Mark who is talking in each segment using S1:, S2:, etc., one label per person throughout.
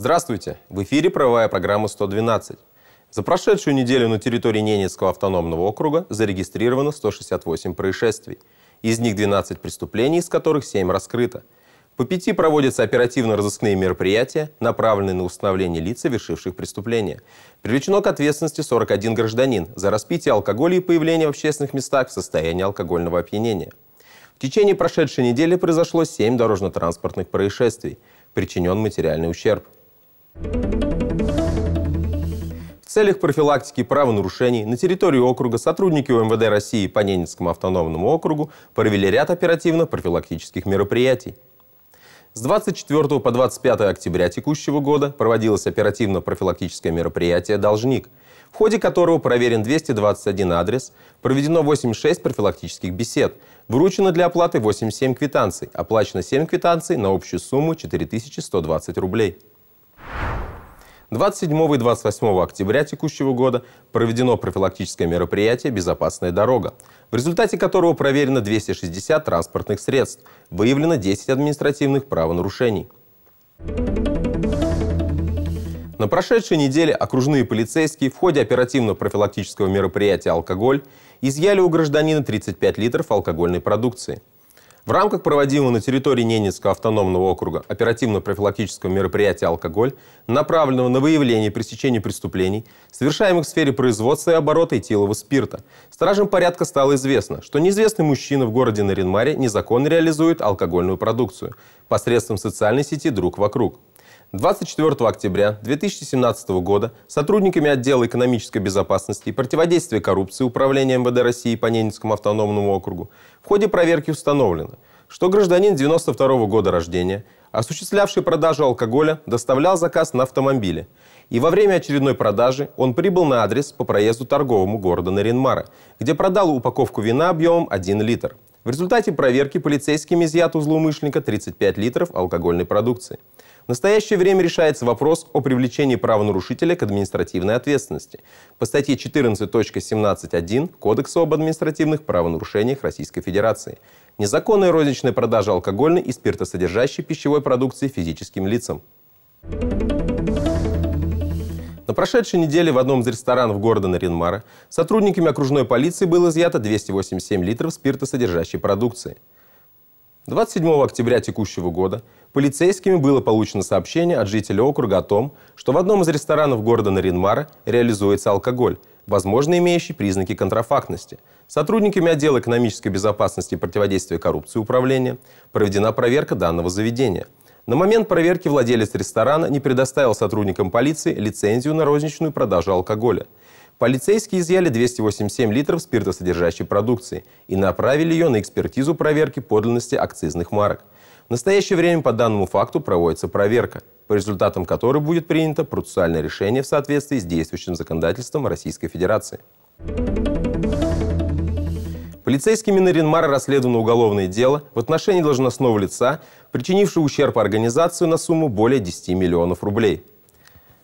S1: Здравствуйте! В эфире правовая программа «112». За прошедшую неделю на территории Ненецкого автономного округа зарегистрировано 168 происшествий. Из них 12 преступлений, из которых 7 раскрыто. По пяти проводятся оперативно-розыскные мероприятия, направленные на установление лиц, совершивших преступления. Привлечено к ответственности 41 гражданин за распитие алкоголя и появление в общественных местах в состоянии алкогольного опьянения. В течение прошедшей недели произошло 7 дорожно-транспортных происшествий. Причинен материальный ущерб – в целях профилактики правонарушений на территории округа сотрудники УМВД России по Ненецкому автономному округу провели ряд оперативно-профилактических мероприятий. С 24 по 25 октября текущего года проводилось оперативно-профилактическое мероприятие «Должник», в ходе которого проверен 221 адрес, проведено 86 профилактических бесед, вручено для оплаты 87 квитанций, оплачено 7 квитанций на общую сумму 4120 рублей. 27 и 28 октября текущего года проведено профилактическое мероприятие «Безопасная дорога», в результате которого проверено 260 транспортных средств, выявлено 10 административных правонарушений. На прошедшей неделе окружные полицейские в ходе оперативно-профилактического мероприятия «Алкоголь» изъяли у гражданина 35 литров алкогольной продукции – в рамках проводимого на территории Ненецкого автономного округа оперативно-профилактического мероприятия «Алкоголь», направленного на выявление и пресечение преступлений, совершаемых в сфере производства и оборота этилового спирта, стражам порядка стало известно, что неизвестный мужчина в городе Наринмаре незаконно реализует алкогольную продукцию посредством социальной сети «Друг вокруг». 24 октября 2017 года сотрудниками отдела экономической безопасности и противодействия коррупции Управления МВД России по Ненецкому автономному округу в ходе проверки установлено, что гражданин 92 года рождения, осуществлявший продажу алкоголя, доставлял заказ на автомобиле. И во время очередной продажи он прибыл на адрес по проезду торговому города Наринмара, где продал упаковку вина объемом 1 литр. В результате проверки полицейскими изъят у злоумышленника 35 литров алкогольной продукции. В настоящее время решается вопрос о привлечении правонарушителя к административной ответственности по статье 14.17.1 Кодекса об административных правонарушениях Российской Федерации. Незаконная розничная продажа алкогольной и спиртосодержащей пищевой продукции физическим лицам. На прошедшей неделе в одном из ресторанов города Наринмара сотрудниками окружной полиции было изъято 287 литров спиртосодержащей продукции. 27 октября текущего года полицейскими было получено сообщение от жителя округа о том, что в одном из ресторанов города Наринмара реализуется алкоголь, возможно, имеющий признаки контрафактности. Сотрудниками отдела экономической безопасности и противодействия коррупции управления проведена проверка данного заведения. На момент проверки владелец ресторана не предоставил сотрудникам полиции лицензию на розничную продажу алкоголя. Полицейские изъяли 287 литров спиртосодержащей продукции и направили ее на экспертизу проверки подлинности акцизных марок – в настоящее время по данному факту проводится проверка, по результатам которой будет принято процессуальное решение в соответствии с действующим законодательством Российской Федерации. Полицейскими Наринмара расследовано уголовное дело в отношении должностного лица, причинившего ущерб организации на сумму более 10 миллионов рублей –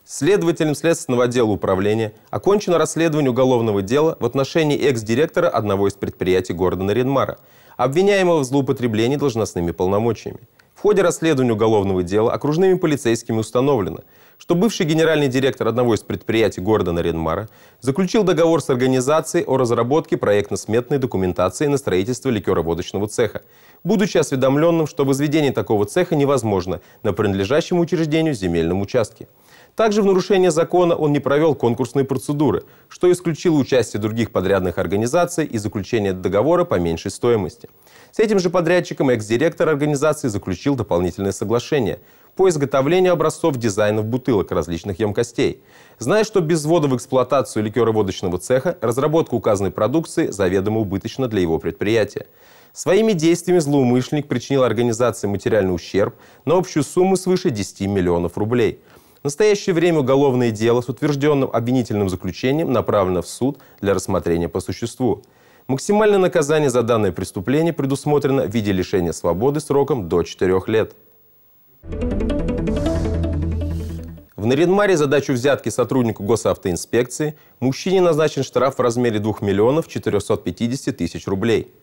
S1: Следователем Следственного отдела управления окончено расследование уголовного дела в отношении экс-директора одного из предприятий города Наринмара, обвиняемого в злоупотреблении должностными полномочиями. В ходе расследования уголовного дела окружными полицейскими установлено – что бывший генеральный директор одного из предприятий города Наренмара заключил договор с организацией о разработке проектно-сметной документации на строительство ликероводочного цеха, будучи осведомленным, что возведение такого цеха невозможно на принадлежащем учреждению земельном участке. Также в нарушение закона он не провел конкурсные процедуры, что исключило участие других подрядных организаций и заключение договора по меньшей стоимости. С этим же подрядчиком экс-директор организации заключил дополнительное соглашение – по изготовлению образцов дизайнов бутылок различных емкостей. Зная, что без ввода в эксплуатацию ликероводочного цеха разработка указанной продукции заведомо убыточна для его предприятия. Своими действиями злоумышленник причинил организации материальный ущерб на общую сумму свыше 10 миллионов рублей. В настоящее время уголовное дело с утвержденным обвинительным заключением направлено в суд для рассмотрения по существу. Максимальное наказание за данное преступление предусмотрено в виде лишения свободы сроком до 4 лет. Thank you в Наринмаре за дачу взятки сотруднику госавтоинспекции мужчине назначен штраф в размере 2 миллионов 450 тысяч рублей.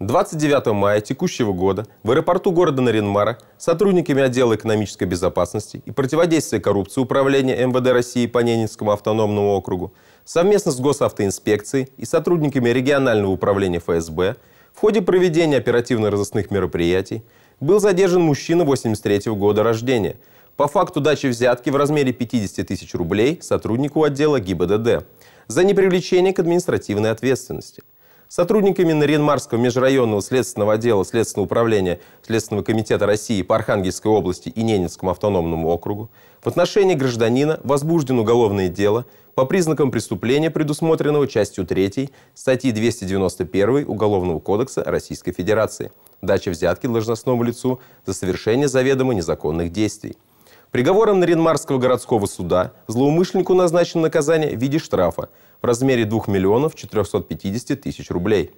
S1: 29 мая текущего года в аэропорту города Наринмара сотрудниками отдела экономической безопасности и противодействия коррупции управления МВД России по Ненецкому автономному округу совместно с госавтоинспекцией и сотрудниками регионального управления ФСБ в ходе проведения оперативно-розыскных мероприятий был задержан мужчина 83 -го года рождения – по факту дачи взятки в размере 50 тысяч рублей сотруднику отдела ГИБДД за непривлечение к административной ответственности. Сотрудниками Наринмарского межрайонного следственного отдела Следственного управления Следственного комитета России по Архангельской области и Ненецкому автономному округу в отношении гражданина возбуждено уголовное дело по признакам преступления, предусмотренного частью 3 статьи 291 Уголовного кодекса Российской Федерации «Дача взятки должностному лицу за совершение заведомо незаконных действий» Приговором Наринмарского городского суда злоумышленнику назначено наказание в виде штрафа в размере 2 миллионов 450 тысяч рублей.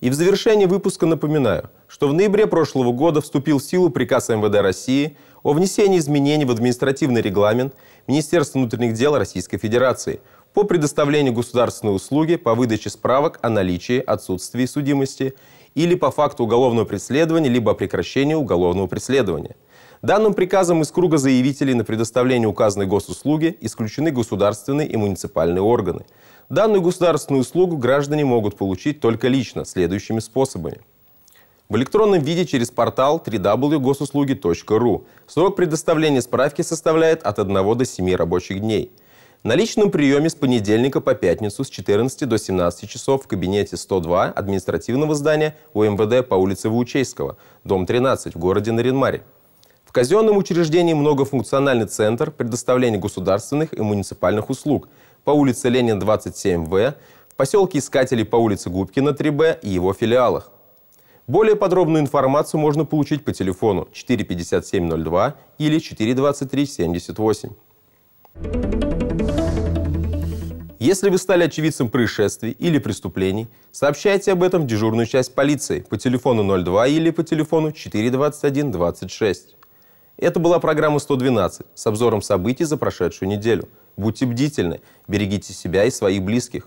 S1: И в завершении выпуска напоминаю, что в ноябре прошлого года вступил в силу приказ МВД России о внесении изменений в административный регламент Министерства внутренних дел Российской Федерации по предоставлению государственной услуги по выдаче справок о наличии, отсутствии судимости или по факту уголовного преследования, либо о прекращении уголовного преследования. Данным приказом из круга заявителей на предоставление указанной госуслуги исключены государственные и муниципальные органы. Данную государственную услугу граждане могут получить только лично, следующими способами. В электронном виде через портал www.госуслуги.ру. Срок предоставления справки составляет от 1 до 7 рабочих дней. На личном приеме с понедельника по пятницу с 14 до 17 часов в кабинете 102 административного здания УМВД по улице Ваучейского, дом 13 в городе Наринмаре. В казенном учреждении многофункциональный центр предоставления государственных и муниципальных услуг по улице Ленин 27В, в поселке Искателей по улице Губкина 3Б и его филиалах. Более подробную информацию можно получить по телефону 45702 или 42378. Если вы стали очевидцем происшествий или преступлений, сообщайте об этом в дежурную часть полиции по телефону 02 или по телефону 42126. Это была программа 112 с обзором событий за прошедшую неделю. Будьте бдительны, берегите себя и своих близких.